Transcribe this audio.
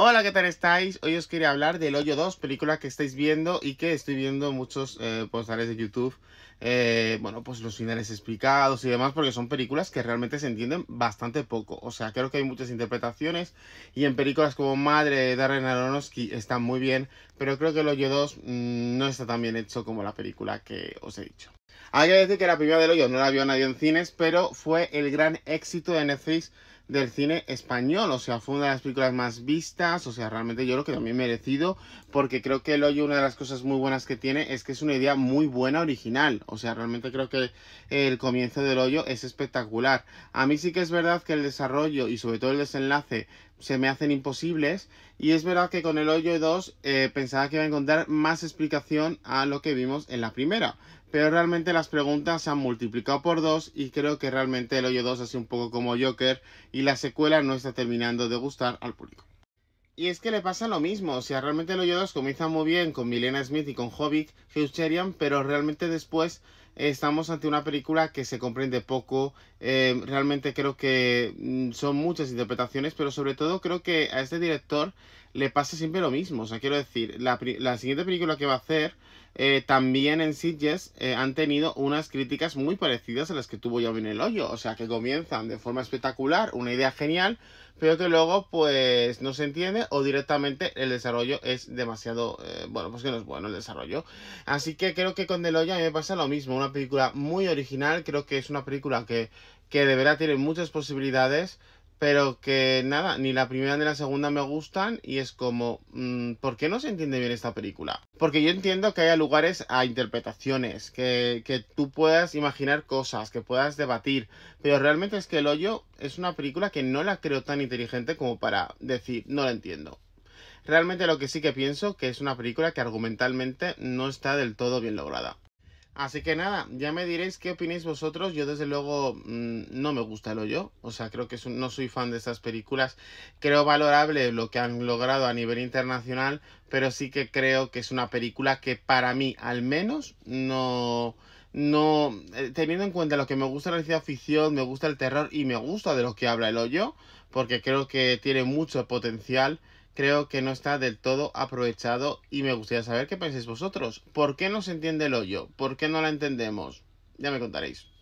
Hola, ¿qué tal estáis? Hoy os quería hablar del Hoyo 2, película que estáis viendo y que estoy viendo muchos eh, postales de YouTube. Eh, bueno, pues los finales explicados y demás, porque son películas que realmente se entienden bastante poco. O sea, creo que hay muchas interpretaciones y en películas como Madre de Darren Aronofsky están muy bien, pero creo que el Hoyo 2 mm, no está tan bien hecho como la película que os he dicho. Hay que decir que la primera del Hoyo no la vio nadie en cines, pero fue el gran éxito de Netflix del cine español, o sea, fue una de las películas más vistas, o sea, realmente yo lo que también merecido, porque creo que El Hoyo una de las cosas muy buenas que tiene es que es una idea muy buena, original, o sea, realmente creo que el comienzo del Hoyo es espectacular. A mí sí que es verdad que el desarrollo y sobre todo el desenlace se me hacen imposibles. Y es verdad que con el hoyo 2 eh, pensaba que iba a encontrar más explicación a lo que vimos en la primera. Pero realmente las preguntas se han multiplicado por dos y creo que realmente el hoyo 2 ha sido un poco como Joker y la secuela no está terminando de gustar al público. Y es que le pasa lo mismo, o sea, realmente el hoyo 2 comienza muy bien con Milena Smith y con Hobbit Geusherian, pero realmente después estamos ante una película que se comprende poco. Eh, realmente creo que mm, son muchas interpretaciones, pero sobre todo creo que a este director le pasa siempre lo mismo. O sea, quiero decir, la, siguiente película que va a hacer, eh, también en Sitges eh, han tenido unas críticas muy parecidas a las que tuvo ya en el hoyo. O sea, que comienzan de forma espectacular, una idea genial, pero que luego pues no se entiende o directamente el desarrollo es demasiado... bueno, pues que no es bueno el desarrollo. Así que creo que con mí me pasa lo mismo película muy original, creo que es una película que, que de verdad tiene muchas posibilidades, pero que nada, ni la primera ni la segunda me gustan y es como, mm, ¿por qué no se entiende bien esta película? Porque yo entiendo que haya lugares a interpretaciones, que, que tú puedas imaginar cosas, que puedas debatir, pero realmente es que El Hoyo es una película que no la creo tan inteligente como para decir, no la entiendo. Realmente lo que sí que pienso que es una película que argumentalmente no está del todo bien lograda. Así que nada, ya me diréis qué opináis vosotros. Yo desde luego mm, no me gusta el hoyo. O sea, creo que no soy fan de estas películas. Creo valorable lo que han logrado a nivel internacional, pero sí que creo que es una película que para mí al menos no... No, eh, teniendo en cuenta lo que me gusta la ciencia ficción, me gusta el terror y me gusta de lo que habla el hoyo, porque creo que tiene mucho potencial creo que no está del todo aprovechado y me gustaría saber qué pensáis vosotros. ¿Por qué no se entiende el hoyo? ¿Por qué no la entendemos? Ya me contaréis.